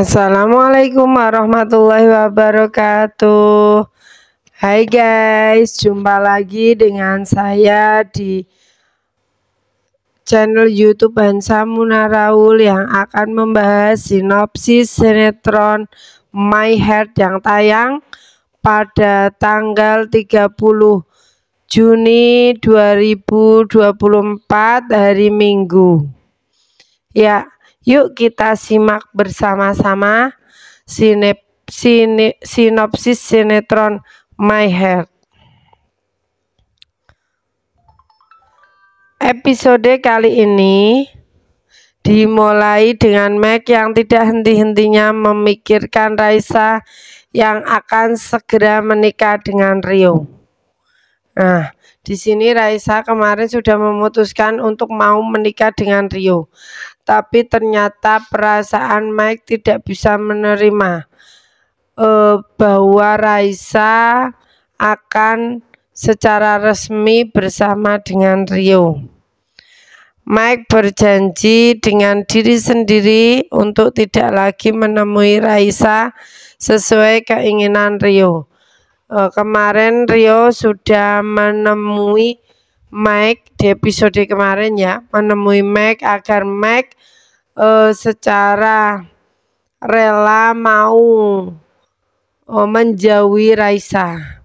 Assalamualaikum warahmatullahi wabarakatuh Hai guys, jumpa lagi dengan saya di channel youtube Hansa Munaraul yang akan membahas sinopsis sinetron My Heart yang tayang pada tanggal 30 Juni 2024 hari Minggu Ya, Yuk kita simak bersama-sama sinep, sine, sinopsis sinetron My Heart. Episode kali ini dimulai dengan Mac yang tidak henti-hentinya memikirkan Raisa yang akan segera menikah dengan Rio. Nah, di sini Raisa kemarin sudah memutuskan untuk mau menikah dengan Rio tapi ternyata perasaan Mike tidak bisa menerima uh, bahwa Raisa akan secara resmi bersama dengan Rio. Mike berjanji dengan diri sendiri untuk tidak lagi menemui Raisa sesuai keinginan Rio. Eh, kemarin Rio sudah menemui Mike di episode kemarin ya menemui Mike agar Mike uh, secara rela mau uh, menjauhi Raisa.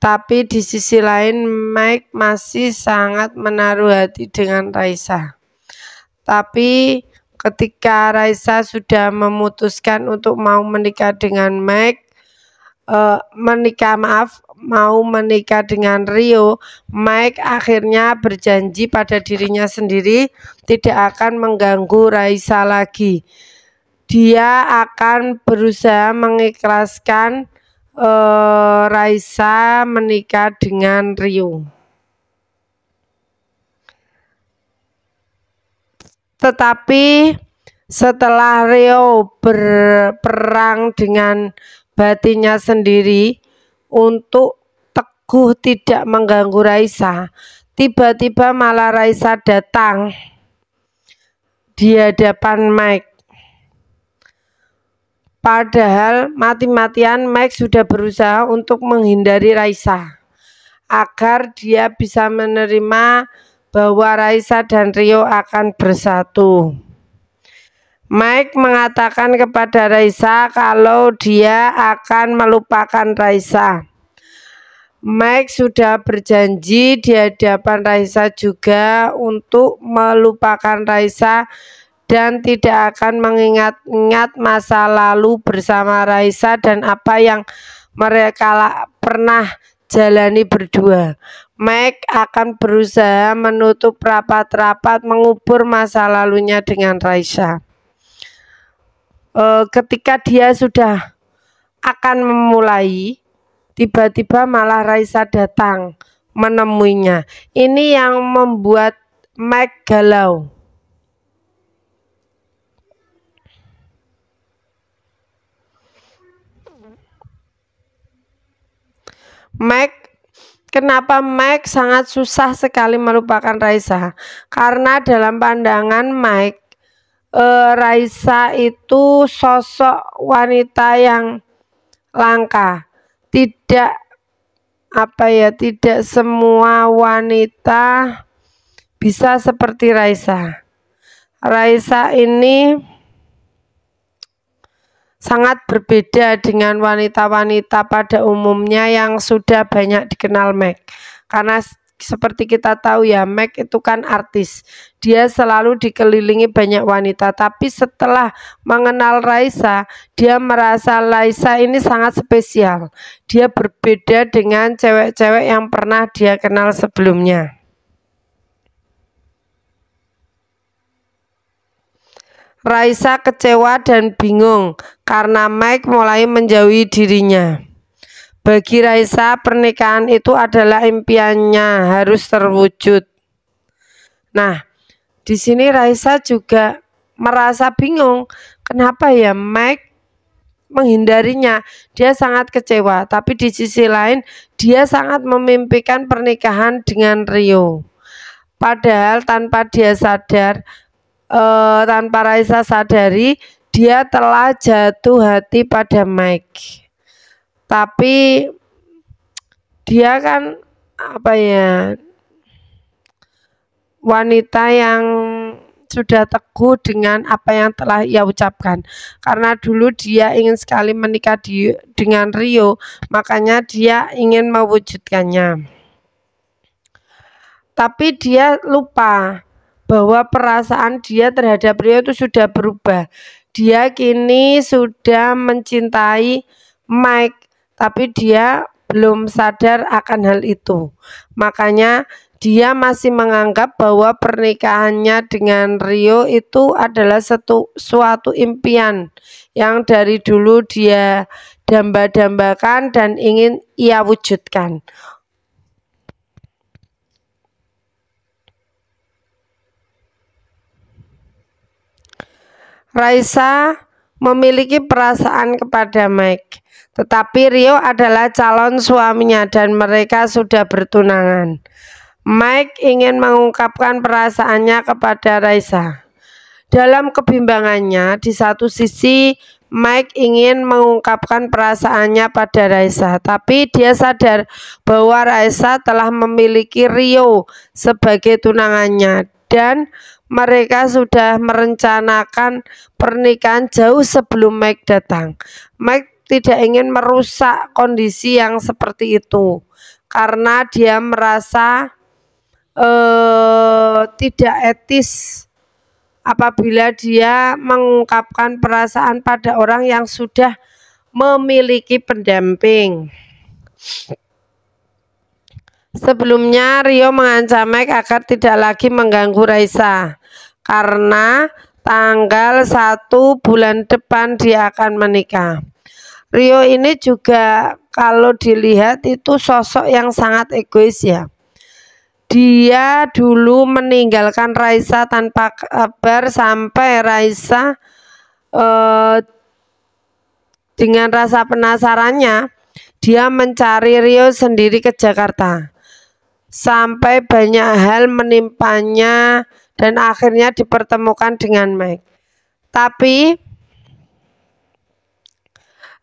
Tapi di sisi lain Mike masih sangat menaruh hati dengan Raisa. Tapi ketika Raisa sudah memutuskan untuk mau menikah dengan Mike, uh, menikah maaf mau menikah dengan Rio, Mike akhirnya berjanji pada dirinya sendiri tidak akan mengganggu Raisa lagi. Dia akan berusaha mengikhlaskan uh, Raisa menikah dengan Rio. Tetapi setelah Rio berperang dengan batinya sendiri untuk teguh tidak mengganggu Raisa. Tiba-tiba malah Raisa datang di hadapan Mike. Padahal mati-matian Mike sudah berusaha untuk menghindari Raisa agar dia bisa menerima bahwa Raisa dan Rio akan bersatu. Mike mengatakan kepada Raisa kalau dia akan melupakan Raisa. Mike sudah berjanji di hadapan Raisa juga untuk melupakan Raisa dan tidak akan mengingat-ingat masa lalu bersama Raisa dan apa yang mereka pernah jalani berdua. Mike akan berusaha menutup rapat-rapat mengubur masa lalunya dengan Raisa. Eh, ketika dia sudah akan memulai tiba-tiba malah Raisa datang menemuinya. Ini yang membuat Mike galau. Mike, kenapa Mike sangat susah sekali melupakan Raisa? Karena dalam pandangan Mike, E, Raisa itu sosok wanita yang langka. Tidak apa ya, tidak semua wanita bisa seperti Raisa. Raisa ini sangat berbeda dengan wanita-wanita pada umumnya yang sudah banyak dikenal Meg, Karena seperti kita tahu ya Mac itu kan artis dia selalu dikelilingi banyak wanita tapi setelah mengenal Raisa dia merasa Raisa ini sangat spesial dia berbeda dengan cewek-cewek yang pernah dia kenal sebelumnya Raisa kecewa dan bingung karena Mike mulai menjauhi dirinya. Bagi Raisa, pernikahan itu adalah impiannya, harus terwujud. Nah, di sini Raisa juga merasa bingung, kenapa ya Mike menghindarinya. Dia sangat kecewa, tapi di sisi lain dia sangat memimpikan pernikahan dengan Rio. Padahal tanpa dia sadar, eh, tanpa Raisa sadari, dia telah jatuh hati pada Mike tapi dia kan apa ya wanita yang sudah teguh dengan apa yang telah ia ucapkan. Karena dulu dia ingin sekali menikah di, dengan Rio, makanya dia ingin mewujudkannya. Tapi dia lupa bahwa perasaan dia terhadap Rio itu sudah berubah. Dia kini sudah mencintai Mike tapi dia belum sadar akan hal itu. Makanya dia masih menganggap bahwa pernikahannya dengan Rio itu adalah satu, suatu impian yang dari dulu dia damba-dambakan dan ingin ia wujudkan. Raisa memiliki perasaan kepada Mike. Tetapi Rio adalah calon suaminya dan mereka sudah bertunangan. Mike ingin mengungkapkan perasaannya kepada Raisa. Dalam kebimbangannya, di satu sisi Mike ingin mengungkapkan perasaannya pada Raisa, tapi dia sadar bahwa Raisa telah memiliki Rio sebagai tunangannya dan mereka sudah merencanakan pernikahan jauh sebelum Mike datang. Mike tidak ingin merusak kondisi yang seperti itu karena dia merasa eh, tidak etis apabila dia mengungkapkan perasaan pada orang yang sudah memiliki pendamping. Sebelumnya Rio mengancam Mike agar tidak lagi mengganggu Raisa karena tanggal 1 bulan depan dia akan menikah. Rio ini juga kalau dilihat itu sosok yang sangat egois ya. Dia dulu meninggalkan Raisa tanpa kabar sampai Raisa eh, dengan rasa penasarannya dia mencari Rio sendiri ke Jakarta sampai banyak hal menimpanya dan akhirnya dipertemukan dengan Mike. Tapi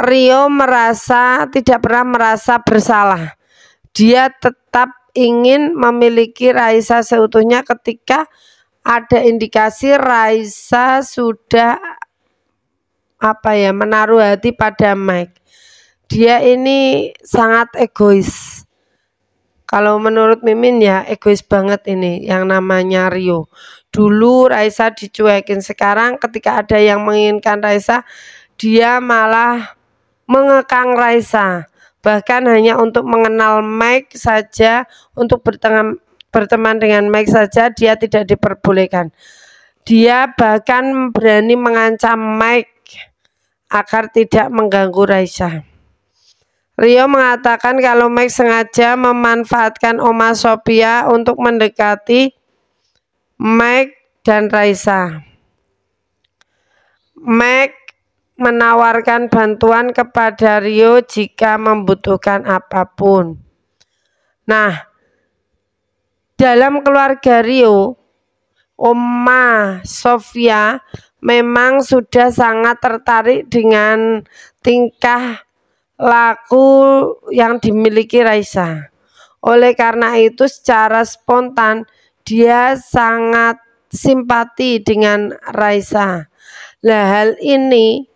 Rio merasa tidak pernah merasa bersalah. Dia tetap ingin memiliki Raisa seutuhnya ketika ada indikasi Raisa sudah apa ya menaruh hati pada Mike. Dia ini sangat egois. Kalau menurut Mimin ya egois banget ini yang namanya Rio. Dulu Raisa dicuekin, sekarang ketika ada yang menginginkan Raisa, dia malah mengekang Raisa. Bahkan hanya untuk mengenal Mike saja, untuk berteman, berteman dengan Mike saja dia tidak diperbolehkan. Dia bahkan berani mengancam Mike agar tidak mengganggu Raisa. Rio mengatakan kalau Mike sengaja memanfaatkan Oma Sophia untuk mendekati Mike dan Raisa. Mike menawarkan bantuan kepada Rio jika membutuhkan apapun. Nah, dalam keluarga Rio, Oma Sofia memang sudah sangat tertarik dengan tingkah laku yang dimiliki Raisa. Oleh karena itu secara spontan dia sangat simpati dengan Raisa. Nah hal ini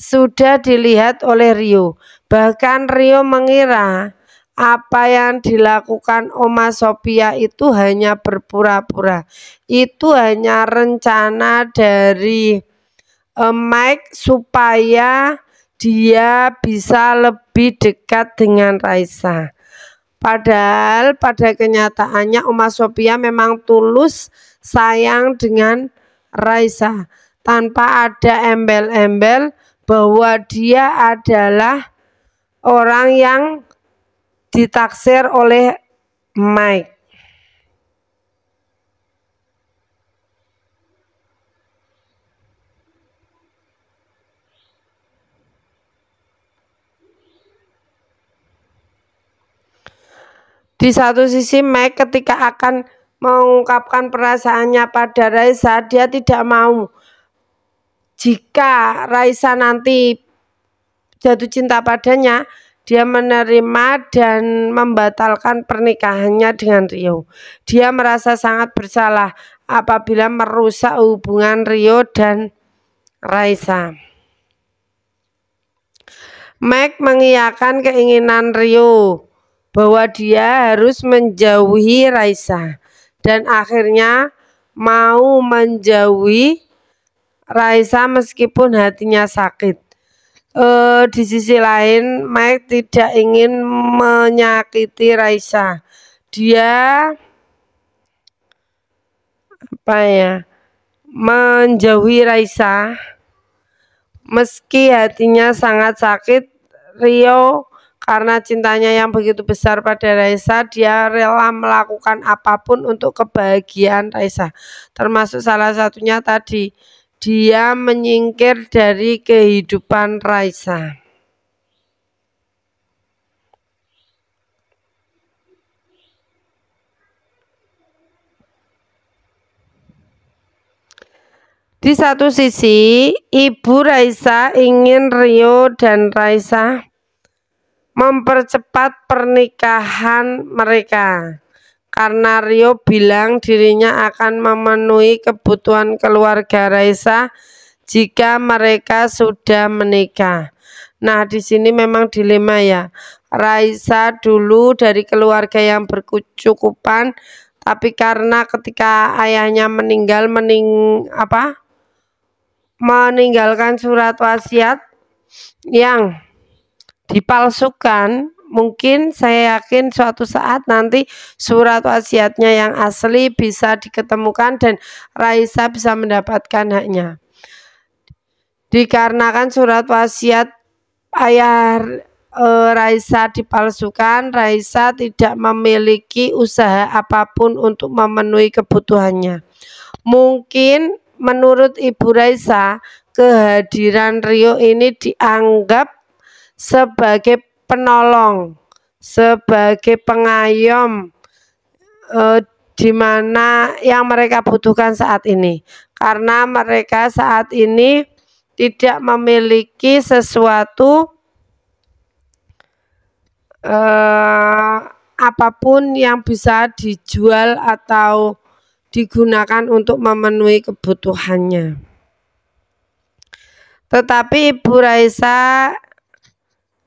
sudah dilihat oleh Rio. Bahkan Rio mengira apa yang dilakukan Oma Sophia itu hanya berpura-pura. Itu hanya rencana dari eh, Mike supaya dia bisa lebih dekat dengan Raisa. Padahal pada kenyataannya Oma Sophia memang tulus sayang dengan Raisa tanpa ada embel-embel bahwa dia adalah orang yang ditaksir oleh Mike. Di satu sisi Mike ketika akan mengungkapkan perasaannya pada Raisa, dia tidak mau jika Raisa nanti jatuh cinta padanya, dia menerima dan membatalkan pernikahannya dengan Rio. Dia merasa sangat bersalah apabila merusak hubungan Rio dan Raisa. Meg mengiyakan keinginan Rio bahwa dia harus menjauhi Raisa dan akhirnya mau menjauhi Raisa meskipun hatinya sakit. E, di sisi lain, Mike tidak ingin menyakiti Raisa. Dia apa ya? Menjauhi Raisa. Meski hatinya sangat sakit, Rio karena cintanya yang begitu besar pada Raisa, dia rela melakukan apapun untuk kebahagiaan Raisa. Termasuk salah satunya tadi dia menyingkir dari kehidupan Raisa. Di satu sisi, Ibu Raisa ingin Rio dan Raisa mempercepat pernikahan mereka karena Rio bilang dirinya akan memenuhi kebutuhan keluarga Raisa jika mereka sudah menikah. Nah, di sini memang dilema ya. Raisa dulu dari keluarga yang berkecukupan, tapi karena ketika ayahnya meninggal mening apa? meninggalkan surat wasiat yang dipalsukan mungkin saya yakin suatu saat nanti surat wasiatnya yang asli bisa diketemukan dan Raisa bisa mendapatkan haknya. Dikarenakan surat wasiat ayah e, Raisa dipalsukan, Raisa tidak memiliki usaha apapun untuk memenuhi kebutuhannya. Mungkin menurut Ibu Raisa, kehadiran Rio ini dianggap sebagai penolong, sebagai pengayom eh, di mana yang mereka butuhkan saat ini. Karena mereka saat ini tidak memiliki sesuatu eh, apapun yang bisa dijual atau digunakan untuk memenuhi kebutuhannya. Tetapi Ibu Raisa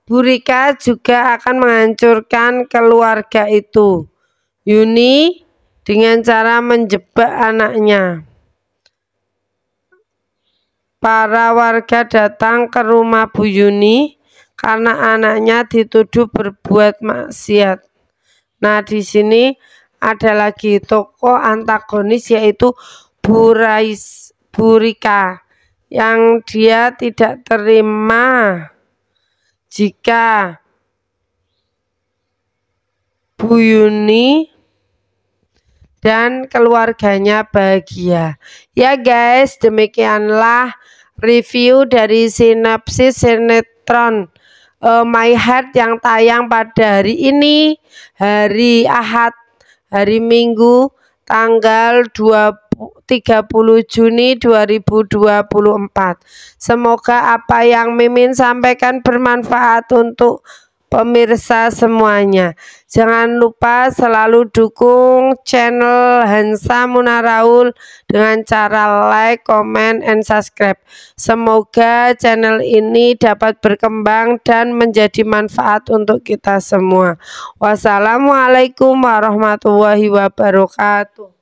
Burika juga akan menghancurkan keluarga itu. Yuni dengan cara menjebak anaknya. Para warga datang ke rumah Bu Yuni karena anaknya dituduh berbuat maksiat. Nah, di sini ada lagi toko antagonis yaitu Bu Rais Burika yang dia tidak terima jika Bu Yuni dan keluarganya bahagia. Ya guys, demikianlah review dari sinopsis sinetron uh, My Heart yang tayang pada hari ini, hari Ahad, hari Minggu, tanggal 20 30 Juni 2024. Semoga apa yang Mimin sampaikan bermanfaat untuk pemirsa semuanya. Jangan lupa selalu dukung channel Hansa Munaraul dengan cara like, comment, and subscribe. Semoga channel ini dapat berkembang dan menjadi manfaat untuk kita semua. Wassalamualaikum warahmatullahi wabarakatuh.